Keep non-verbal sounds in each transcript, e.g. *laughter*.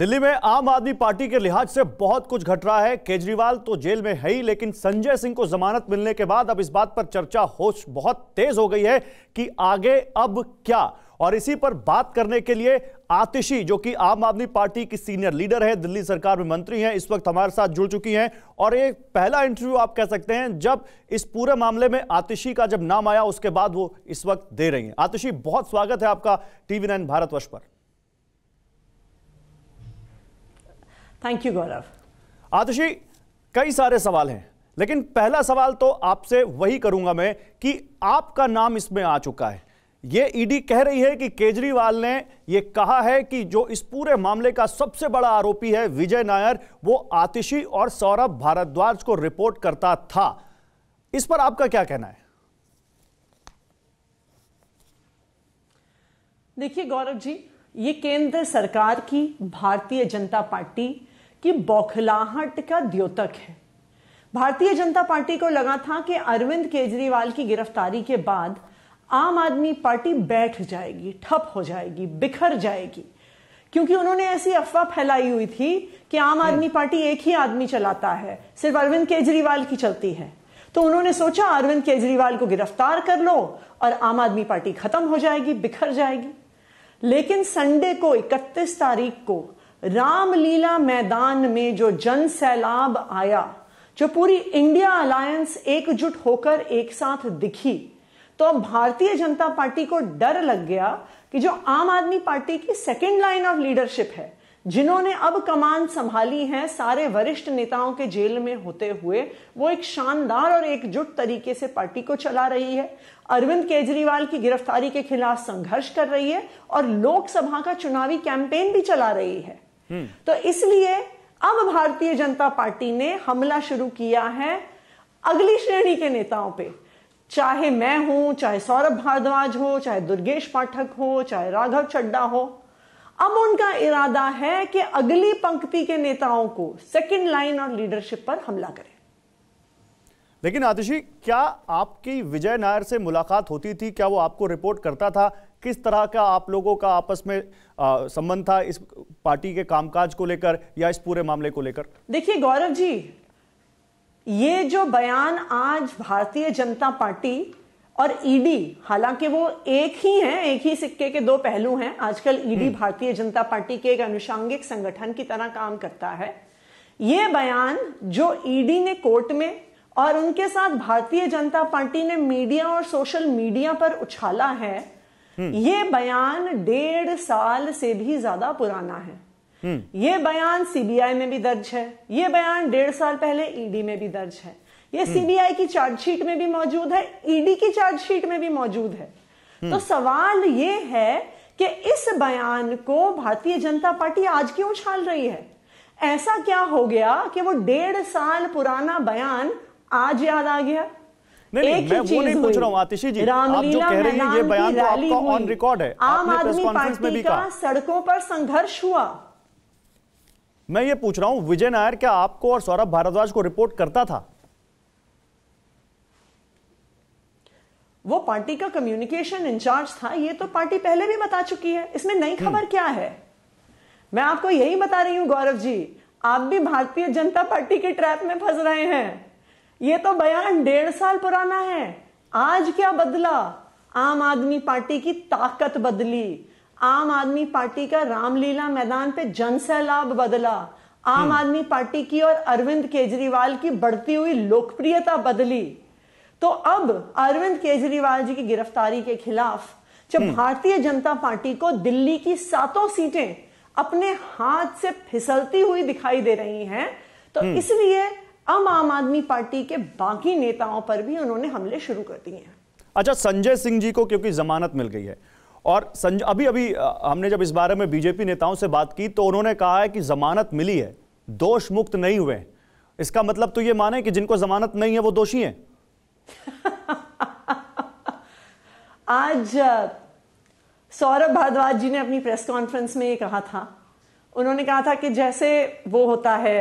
दिल्ली में आम आदमी पार्टी के लिहाज से बहुत कुछ घट रहा है केजरीवाल तो जेल में है ही लेकिन संजय सिंह को जमानत मिलने के बाद अब इस बात पर चर्चा होश बहुत तेज हो गई है कि आगे अब क्या और इसी पर बात करने के लिए आतिशी जो कि आम आदमी पार्टी की सीनियर लीडर है दिल्ली सरकार में मंत्री हैं इस वक्त हमारे साथ जुड़ चुकी हैं और ये पहला इंटरव्यू आप कह सकते हैं जब इस पूरे मामले में आतिशी का जब नाम आया उसके बाद वो इस वक्त दे रही हैं आतिशी बहुत स्वागत है आपका टीवी नाइन भारतवर्ष पर थैंक यू गौरव आतिशी कई सारे सवाल हैं लेकिन पहला सवाल तो आपसे वही करूंगा मैं कि आपका नाम इसमें आ चुका है ये ईडी e कह रही है कि केजरीवाल ने ये कहा है कि जो इस पूरे मामले का सबसे बड़ा आरोपी है विजय नायर वो आतिशी और सौरभ भारद्वाज को रिपोर्ट करता था इस पर आपका क्या कहना है देखिए गौरव जी ये केंद्र सरकार की भारतीय जनता पार्टी कि बौखलाहट का द्योतक है भारतीय जनता पार्टी को लगा था कि अरविंद केजरीवाल की गिरफ्तारी के बाद आम आदमी पार्टी बैठ जाएगी ठप हो जाएगी बिखर जाएगी क्योंकि उन्होंने ऐसी अफवाह फैलाई हुई थी कि आम हम्म। आदमी पार्टी एक ही आदमी चलाता है सिर्फ अरविंद केजरीवाल की चलती है तो उन्होंने सोचा अरविंद केजरीवाल को गिरफ्तार कर लो और आम आदमी पार्टी खत्म हो जाएगी बिखर जाएगी लेकिन संडे को 31 तारीख को रामलीला मैदान में जो जन सैलाब आया जो पूरी इंडिया अलायंस एकजुट होकर एक साथ दिखी तो अब भारतीय जनता पार्टी को डर लग गया कि जो आम आदमी पार्टी की सेकेंड लाइन ऑफ लीडरशिप है जिन्होंने अब कमान संभाली है सारे वरिष्ठ नेताओं के जेल में होते हुए वो एक शानदार और एकजुट तरीके से पार्टी को चला रही है अरविंद केजरीवाल की गिरफ्तारी के खिलाफ संघर्ष कर रही है और लोकसभा का चुनावी कैंपेन भी चला रही है हम्म। तो इसलिए अब भारतीय जनता पार्टी ने हमला शुरू किया है अगली श्रेणी के नेताओं पे चाहे मैं हूं चाहे सौरभ भारद्वाज हो चाहे दुर्गेश पाठक हो चाहे राघव चड्डा हो अब उनका इरादा है कि अगली पंक्ति के नेताओं को सेकंड लाइन और लीडरशिप पर हमला करें लेकिन आतिशी क्या आपकी विजय नायर से मुलाकात होती थी क्या वो आपको रिपोर्ट करता था किस तरह का आप लोगों का आपस में संबंध था इस पार्टी के कामकाज को लेकर या इस पूरे मामले को लेकर देखिए गौरव जी ये जो बयान आज भारतीय जनता पार्टी और ईडी e हालांकि वो एक ही है एक ही सिक्के के दो पहलू हैं आजकल ईडी e हम्म। भारतीय जनता पार्टी के एक अनुषांगिक संगठन की तरह काम करता है ये बयान जो ईडी e ने कोर्ट में और उनके साथ भारतीय जनता पार्टी ने मीडिया और सोशल मीडिया पर उछाला है हम्म। ये बयान डेढ़ साल से भी ज्यादा पुराना है हम्म। ये बयान सीबीआई में भी दर्ज है ये बयान डेढ़ साल पहले ईडी में भी दर्ज है ये हम्म। सीबीआई की चार्जशीट में भी मौजूद है ईडी की चार्जशीट में भी मौजूद है तो सवाल ये है कि इस बयान को भारतीय जनता पार्टी आज क्यों उछाल रही है ऐसा क्या हो गया कि वो डेढ़ साल पुराना बयान आज याद आ गया नहीं, नहीं, मैं वो नहीं पूछ रहा हूँ आतिशी जी आप जो कह रहे हैं ये बयान तो आपका ऑन रिकॉर्ड है आम आदमी पार्टी का सड़कों पर संघर्ष हुआ मैं ये पूछ रहा हूँ विजय नायर क्या आपको और सौरभ भारद्वाज को रिपोर्ट करता था वो पार्टी का कम्युनिकेशन इंचार्ज था ये तो पार्टी पहले भी बता चुकी है इसमें नई हम्म। खबर क्या है मैं आपको यही बता रही हूं गौरव जी आप भी भारतीय जनता पार्टी के ट्रैप में फंस रहे हैं ये तो बयान डेढ़ साल पुराना है आज क्या बदला आम आदमी पार्टी की ताकत बदली आम आदमी पार्टी का रामलीला मैदान पे जनसैलाब बदला आम हम्म। आदमी पार्टी की और अरविंद केजरीवाल की बढ़ती हुई लोकप्रियता बदली तो अब अरविंद केजरीवाल जी की गिरफ्तारी के खिलाफ जब हम्म। भारतीय जनता पार्टी को दिल्ली की सातों सीटें अपने हाथ से फिसलती हुई दिखाई दे रही हैं तो हम्म। इसलिए अब आम आदमी पार्टी के बाकी नेताओं पर भी उन्होंने हमले शुरू कर दिए हैं अच्छा संजय सिंह जी को क्योंकि जमानत मिल गई है और संजय अभी अभी हमने जब इस बारे में बीजेपी नेताओं से बात की तो उन्होंने कहा है कि जमानत मिली है दोष मुक्त नहीं हुए इसका मतलब तो ये माने कि जिनको जमानत नहीं है वो दोषी हैं *laughs* आज सौरभ भारद्वाज जी ने अपनी प्रेस कॉन्फ्रेंस में ये कहा था उन्होंने कहा था कि जैसे वो होता है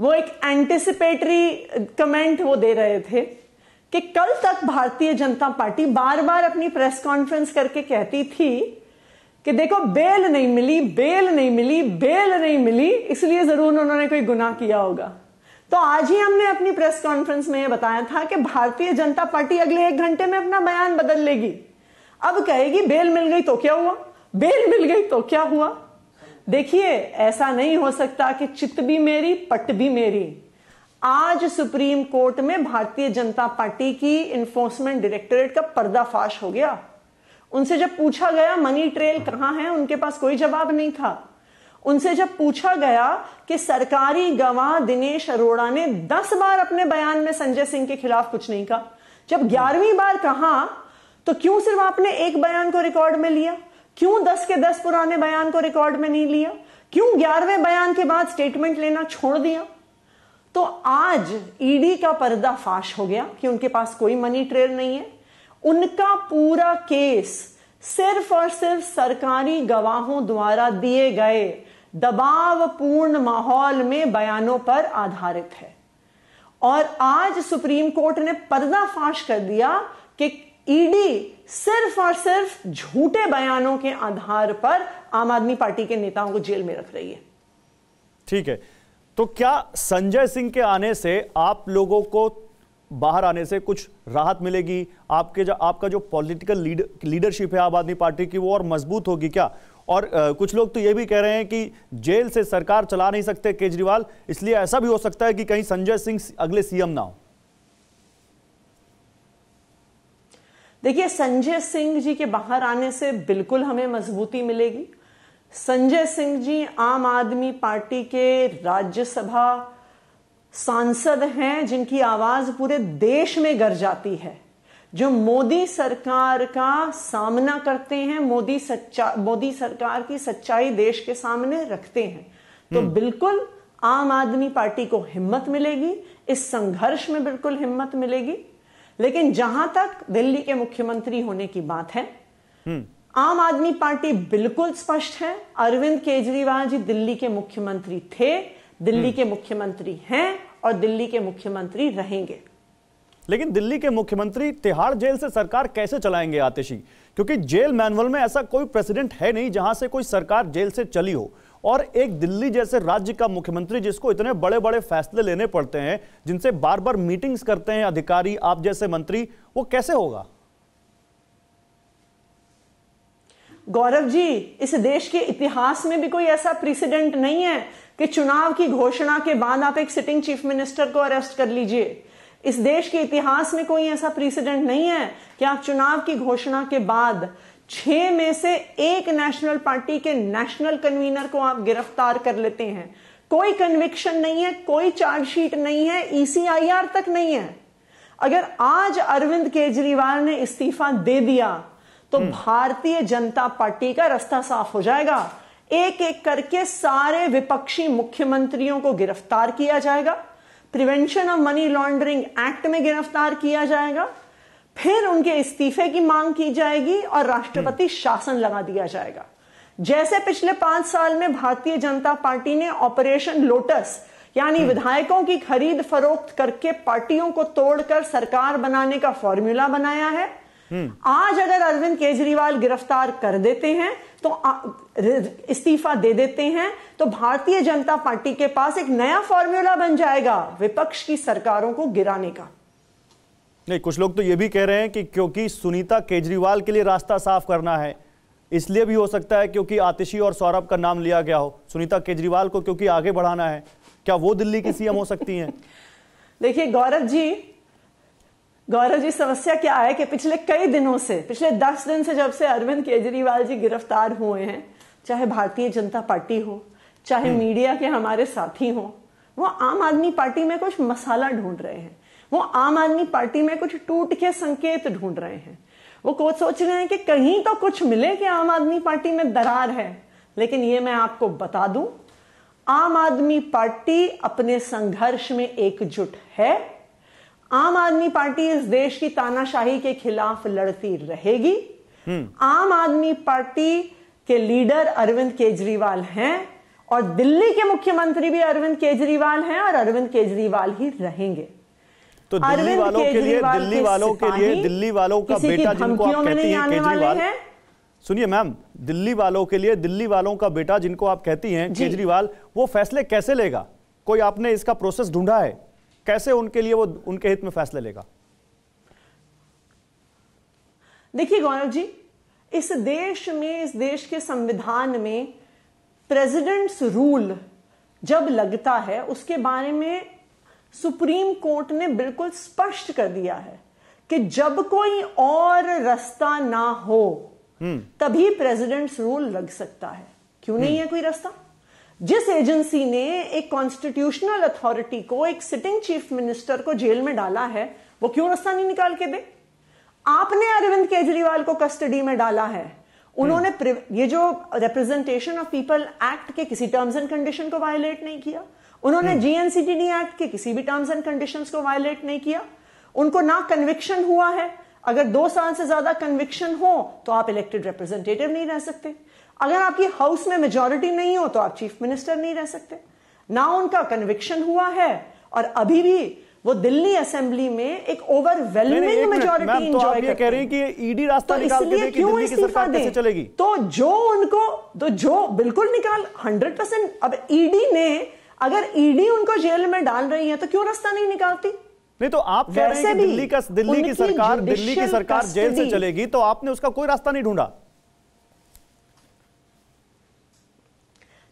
वो एक एंटिसिपेटरी कमेंट uh, वो दे रहे थे कि कल तक भारतीय जनता पार्टी बार बार अपनी प्रेस कॉन्फ्रेंस करके कहती थी कि देखो बेल नहीं मिली बेल नहीं मिली बेल नहीं मिली इसलिए जरूर उन्होंने कोई गुनाह किया होगा तो आज ही हमने अपनी प्रेस कॉन्फ्रेंस में यह बताया था कि भारतीय जनता पार्टी अगले एक घंटे में अपना बयान बदल लेगी अब कहेगी बेल मिल गई तो क्या हुआ बेल मिल गई तो क्या हुआ देखिए ऐसा नहीं हो सकता कि चित्त भी मेरी पट भी मेरी आज सुप्रीम कोर्ट में भारतीय जनता पार्टी की इन्फोर्समेंट डायरेक्टरेट का पर्दाफाश हो गया उनसे जब पूछा गया मनी ट्रेल कहां है उनके पास कोई जवाब नहीं था उनसे जब पूछा गया कि सरकारी गवाह दिनेश अरोड़ा ने दस बार अपने बयान में संजय सिंह के खिलाफ कुछ नहीं कहा जब ग्यारहवीं बार कहा तो क्यों सिर्फ आपने एक बयान को रिकॉर्ड में लिया क्यों दस के दस पुराने बयान को रिकॉर्ड में नहीं लिया क्यों ग्यारहवें बयान के बाद स्टेटमेंट लेना छोड़ दिया तो आज ईडी e का पर्दाफाश हो गया कि उनके पास कोई मनी ट्रेल नहीं है उनका पूरा केस सिर्फ और सिर्फ सरकारी गवाहों द्वारा दिए गए दबावपूर्ण माहौल में बयानों पर आधारित है और आज सुप्रीम कोर्ट ने पर्दाफाश कर दिया कि ईडी सिर्फ और सिर्फ झूठे बयानों के आधार पर आम आदमी पार्टी के नेताओं को जेल में रख रही है ठीक है तो क्या संजय सिंह के आने से आप लोगों को बाहर आने से कुछ राहत मिलेगी आपके जो आपका जो पॉलिटिकल लीडरशिप है आम आदमी पार्टी की वो और मजबूत होगी क्या और आ, कुछ लोग तो ये भी कह रहे हैं कि जेल से सरकार चला नहीं सकते केजरीवाल इसलिए ऐसा भी हो सकता है कि कहीं संजय सिंह अगले सीएम ना हो देखिए संजय सिंह जी के बाहर आने से बिल्कुल हमें मजबूती मिलेगी संजय सिंह जी आम आदमी पार्टी के राज्यसभा सांसद हैं जिनकी आवाज पूरे देश में गर जाती है जो मोदी सरकार का सामना करते हैं मोदी सच्चा मोदी सरकार की सच्चाई देश के सामने रखते हैं तो हम्म। बिल्कुल आम आदमी पार्टी को हिम्मत मिलेगी इस संघर्ष में बिल्कुल हिम्मत मिलेगी लेकिन जहां तक दिल्ली के मुख्यमंत्री होने की बात है हम्म। आम आदमी पार्टी बिल्कुल स्पष्ट है अरविंद केजरीवाल जी दिल्ली के मुख्यमंत्री थे दिल्ली हम्म। के मुख्यमंत्री हैं और दिल्ली के मुख्यमंत्री रहेंगे लेकिन दिल्ली के मुख्यमंत्री तिहाड़ जेल से सरकार कैसे चलाएंगे आतिशी क्योंकि जेल मैनुअल में ऐसा कोई प्रेसिडेंट है नहीं जहां से कोई सरकार जेल से चली हो और एक दिल्ली जैसे राज्य का मुख्यमंत्री जिसको इतने बड़े बड़े फैसले लेने पड़ते हैं जिनसे बार बार मीटिंग्स करते हैं अधिकारी आप जैसे मंत्री वो कैसे होगा गौरव जी इस देश के इतिहास में भी कोई ऐसा प्रेसिडेंट नहीं है कि चुनाव की घोषणा के बाद आप एक सिटिंग चीफ मिनिस्टर को अरेस्ट कर लीजिए इस देश के इतिहास में कोई ऐसा प्रेसिडेंट नहीं है कि आप चुनाव की घोषणा के बाद छह में से एक नेशनल पार्टी के नेशनल कन्वीनर को आप गिरफ्तार कर लेते हैं कोई कन्विक्शन नहीं है कोई चार्जशीट नहीं है ईसीआईआर e तक नहीं है अगर आज अरविंद केजरीवाल ने इस्तीफा दे दिया तो हम्म। भारतीय जनता पार्टी का रास्ता साफ हो जाएगा एक एक करके सारे विपक्षी मुख्यमंत्रियों को गिरफ्तार किया जाएगा prevention of money laundering act में गिरफ्तार किया जाएगा फिर उनके इस्तीफे की मांग की जाएगी और राष्ट्रपति हम्म। शासन लगा दिया जाएगा जैसे पिछले पांच साल में भारतीय जनता पार्टी ने ऑपरेशन लोटस यानी हम्म। विधायकों की खरीद फरोख्त करके पार्टियों को तोड़कर सरकार बनाने का फॉर्मूला बनाया है हम्म। आज अगर अरविंद केजरीवाल गिरफ्तार कर देते हैं तो इस्तीफा दे देते हैं तो भारतीय जनता पार्टी के पास एक नया फॉर्मूला बन जाएगा विपक्ष की सरकारों को गिराने का नहीं कुछ लोग तो ये भी कह रहे हैं कि क्योंकि सुनीता केजरीवाल के लिए रास्ता साफ करना है इसलिए भी हो सकता है क्योंकि आतिशी और सौरभ का नाम लिया गया हो सुनीता केजरीवाल को क्योंकि आगे बढ़ाना है क्या वो दिल्ली की सीएम हो सकती हैं *laughs* देखिए गौरव जी गौरव जी समस्या क्या है कि पिछले कई दिनों से पिछले दस दिन से जब से अरविंद केजरीवाल जी गिरफ्तार हुए हैं चाहे भारतीय जनता पार्टी हो चाहे हम्म। मीडिया के हमारे साथी हो वो आम आदमी पार्टी में कुछ मसाला ढूंढ रहे हैं वो आम आदमी पार्टी में कुछ टूट के संकेत ढूंढ रहे हैं वो कोच सोच रहे हैं कि कहीं तो कुछ मिले कि आम आदमी पार्टी में दरार है लेकिन ये मैं आपको बता दूं आम आदमी पार्टी अपने संघर्ष में एकजुट है आम आदमी पार्टी इस देश की तानाशाही के खिलाफ लड़ती रहेगी हम्म। आम आदमी पार्टी के लीडर अरविंद केजरीवाल हैं और दिल्ली के मुख्यमंत्री भी अरविंद केजरीवाल हैं और अरविंद केजरीवाल ही रहेंगे तो दिल्ली वालों के लिए दिल्ली वालों के लिए दिल्ली वालों का बेटा जिनको आप कहती हैं केजरीवाल सुनिए मैम दिल्ली वालों के लिए दिल्ली वालों का बेटा जिनको आप कहती हैं केजरीवाल वो फैसले कैसे लेगा कोई आपने इसका प्रोसेस ढूंढा है कैसे उनके लिए वो उनके हित में फैसले लेगा देखिए गौरव जी इस देश में इस देश के संविधान में प्रेसिडेंट्स रूल जब लगता है उसके बारे में सुप्रीम कोर्ट ने बिल्कुल स्पष्ट कर दिया है कि जब कोई और रास्ता ना हो हम्म। तभी प्रेसिडेंट्स रूल लग सकता है क्यों नहीं हम्म। है कोई रास्ता जिस एजेंसी ने एक कॉन्स्टिट्यूशनल अथॉरिटी को एक सिटिंग चीफ मिनिस्टर को जेल में डाला है वो क्यों रास्ता नहीं निकाल के दे आपने अरविंद केजरीवाल को कस्टडी में डाला है उन्होंने हम्म। ये जो रिप्रेजेंटेशन ऑफ पीपल एक्ट के किसी टर्म्स एंड कंडीशन को वायलेट नहीं किया उन्होंने जीएनसीटीडी एक्ट के किसी भी टर्म्स एंड कंडीशन को वायलेट नहीं किया उनको ना कन्विक्शन हुआ है अगर दो साल से ज्यादा कन्विक्शन हो तो आप इलेक्टेड रिप्रेजेंटेटिव नहीं रह सकते अगर आपकी हाउस में मेजोरिटी नहीं हो तो आप चीफ मिनिस्टर नहीं रह सकते ना उनका कन्विक्शन हुआ है और अभी भी वो दिल्ली असेंबली में एक ओवरवेलमिंग मेजोरिटी तो आप कह रही कि ईडी e रास्ता तो निकाल के क्यों दिल्ली की सरकार कैसे चलेगी तो जो उनको तो जो बिल्कुल निकाल 100 परसेंट अब ईडी e ने अगर ईडी उनको जेल में डाल रही है तो क्यों रास्ता नहीं निकालती नहीं तो आप कह रहे हैं कि दिल्ली का दिल्ली की सरकार दिल्ली की सरकार जेल से चलेगी तो आपने उसका कोई रास्ता नहीं ढूंढा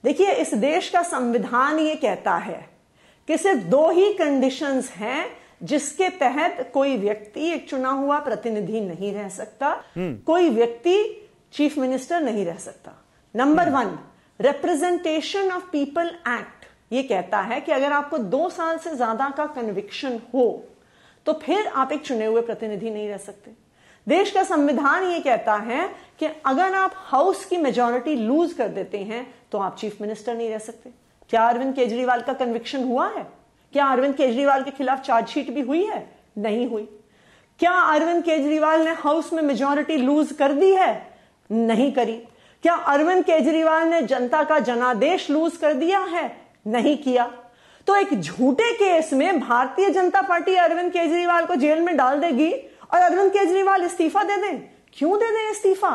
देखिए इस देश का संविधान ये कहता है कि सिर्फ दो ही कंडीशंस हैं जिसके तहत कोई व्यक्ति एक चुना हुआ प्रतिनिधि नहीं रह सकता हम्म। कोई व्यक्ति चीफ मिनिस्टर नहीं रह सकता number one representation of people act ये कहता है कि अगर आपको दो साल से ज्यादा का कन्विक्शन हो तो फिर आप एक चुने हुए प्रतिनिधि नहीं रह सकते देश का संविधान ये कहता है कि अगर आप हाउस की मेजोरिटी लूज कर देते हैं तो आप चीफ मिनिस्टर नहीं रह सकते क्या अरविंद केजरीवाल का कन्विक्शन हुआ है क्या अरविंद केजरीवाल के खिलाफ चार्जशीट भी हुई है नहीं हुई क्या अरविंद केजरीवाल ने हाउस में मेजोरिटी लूज कर दी है नहीं करी क्या अरविंद केजरीवाल ने जनता का जनादेश लूज कर दिया है नहीं किया तो एक झूठे केस में भारतीय जनता पार्टी अरविंद केजरीवाल को जेल में डाल देगी और अरविंद केजरीवाल इस्तीफा दे दें क्यों दे दें इस्तीफा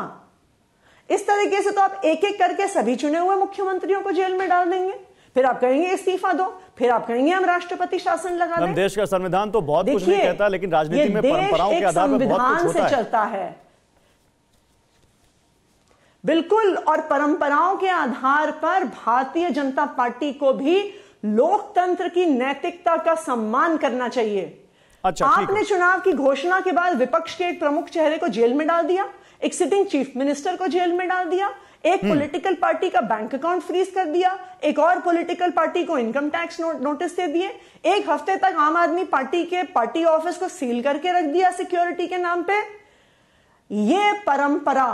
इस तरीके से तो आप एक एक करके सभी चुने हुए मुख्यमंत्रियों को जेल में डाल देंगे फिर आप कहेंगे इस्तीफा दो फिर आप कहेंगे हम राष्ट्रपति शासन लगा दें देश का संविधान तो बहुत कुछ नहीं कहता लेकिन राजनीति में परंपराओं के आधार पर बहुत कुछ होता है चलता है बिल्कुल और परंपराओं के आधार पर भारतीय जनता पार्टी को भी लोकतंत्र की नैतिकता का सम्मान करना चाहिए अच्छा, आपने चुनाव की घोषणा के बाद विपक्ष के एक प्रमुख चेहरे को जेल में डाल दिया एक सिटिंग चीफ मिनिस्टर को जेल में डाल दिया एक हम्म। पॉलिटिकल पार्टी का बैंक अकाउंट फ्रीज कर दिया एक और पॉलिटिकल पार्टी को इनकम टैक्स नो, नोटिस दे दिए एक हफ्ते तक आम आदमी पार्टी के पार्टी ऑफिस को सील करके रख दिया सिक्योरिटी के नाम पे ये परंपरा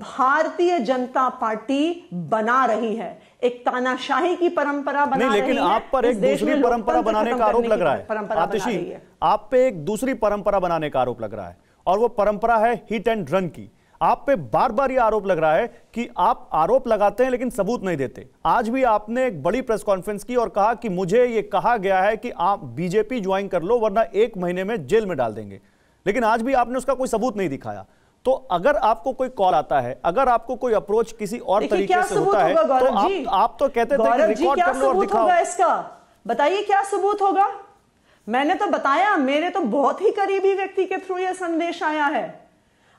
भारतीय जनता पार्टी बना रही है एक तानाशाही की परंपरा बना नहीं, लेकिन रही आप पर एक दूसरी परंपरा बनाने का आरोप लग रहा है परंपरा रही है। आप पे एक दूसरी परंपरा बनाने का आरोप लग रहा है और वो परंपरा है हिट एंड रन की आप पे बार बार ये आरोप लग रहा है कि आप आरोप लगाते हैं लेकिन सबूत नहीं देते आज भी आपने एक बड़ी प्रेस कॉन्फ्रेंस की और कहा कि मुझे ये कहा गया है कि आप बीजेपी ज्वाइन कर लो वरना एक महीने में जेल में डाल देंगे लेकिन आज भी आपने उसका कोई सबूत नहीं दिखाया तो अगर आपको कोई कॉल आता है अगर आपको कोई अप्रोच किसी और तरीके से होता है तो आप, आप तो कहते थे रिकॉर्ड कर लो और दिखाओ इसका बताइए क्या सबूत होगा मैंने तो बताया मेरे तो बहुत ही करीबी व्यक्ति के थ्रू यह संदेश आया है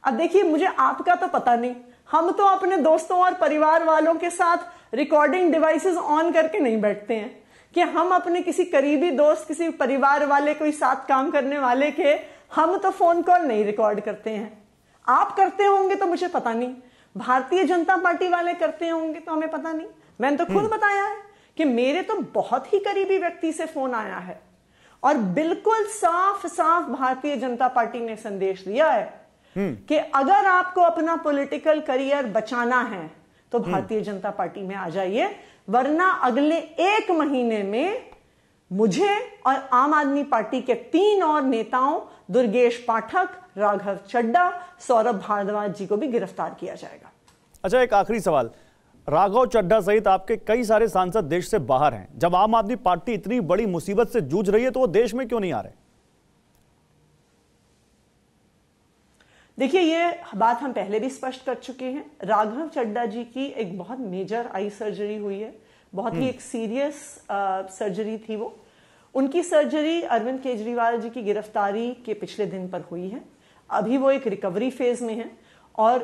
अब देखिए मुझे आपका तो पता नहीं हम तो अपने दोस्तों और परिवार वालों के साथ रिकॉर्डिंग डिवाइसेस ऑन करके नहीं बैठते हैं कि हम अपने किसी करीबी दोस्त किसी परिवार वाले कोई साथ काम करने वाले के हम तो फोन कॉल नहीं रिकॉर्ड करते हैं आप करते होंगे तो मुझे पता नहीं भारतीय जनता पार्टी वाले करते होंगे तो हमें पता नहीं मैंने तो खुद हम्म। बताया है कि मेरे तो बहुत ही करीबी व्यक्ति से फोन आया है और बिल्कुल साफ साफ भारतीय जनता पार्टी ने संदेश दिया है हम्म। कि अगर आपको अपना पॉलिटिकल करियर बचाना है तो हम्म। भारतीय जनता पार्टी में आ जाइए वरना अगले एक महीने में मुझे और आम आदमी पार्टी के तीन और नेताओं दुर्गेश पाठक राघव चड्डा सौरभ भारद्वाज जी को भी गिरफ्तार किया जाएगा अच्छा एक आखिरी सवाल राघव चड्डा सहित आपके कई सारे सांसद देश से बाहर हैं जब आम आदमी पार्टी इतनी बड़ी मुसीबत से जूझ रही है तो वो देश में क्यों नहीं आ रहे देखिए ये बात हम पहले भी स्पष्ट कर चुके हैं राघव चड्डा जी की एक बहुत मेजर आई सर्जरी हुई है बहुत ही हम्म। एक सीरियस सर्जरी थी वो उनकी सर्जरी अरविंद केजरीवाल जी की गिरफ्तारी के पिछले दिन पर हुई है अभी वो एक रिकवरी फेज में है और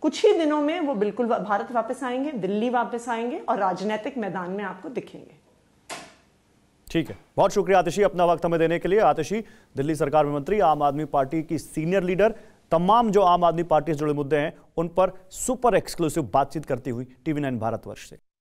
कुछ ही दिनों में वो बिल्कुल भारत वापस आएंगे दिल्ली वापस आएंगे और राजनीतिक मैदान में आपको दिखेंगे ठीक है बहुत शुक्रिया आतिशी अपना वक्त हमें देने के लिए आतिशी दिल्ली सरकार में मंत्री आम आदमी पार्टी की सीनियर लीडर तमाम जो आम आदमी पार्टी से जुड़े मुद्दे हैं उन पर सुपर एक्सक्लूसिव बातचीत करती हुई टीवी नाइन भारतवर्ष से